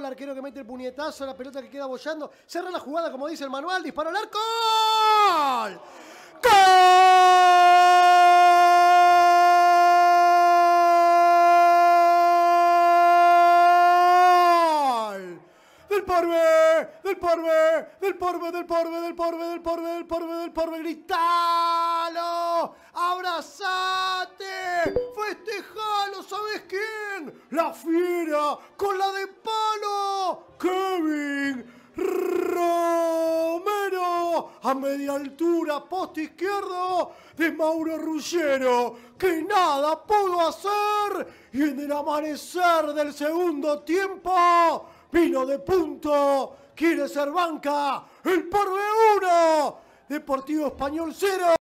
el arquero que mete el puñetazo, la pelota que queda bollando. Cerra la jugada, como dice el manual, Dispara al arco. ¡Gol! ¡Gol! del Porbe, del Porbe, del Porbe, del Porbe, del Porbe, del Porbe, del Porbe, del Porbe, gritalo, abrazate, festejalo, ¿sabes quién? La fiera con la de a media altura, poste izquierdo de Mauro Ruggiero, que nada pudo hacer y en el amanecer del segundo tiempo vino de punto, quiere ser banca, el de uno Deportivo Español cero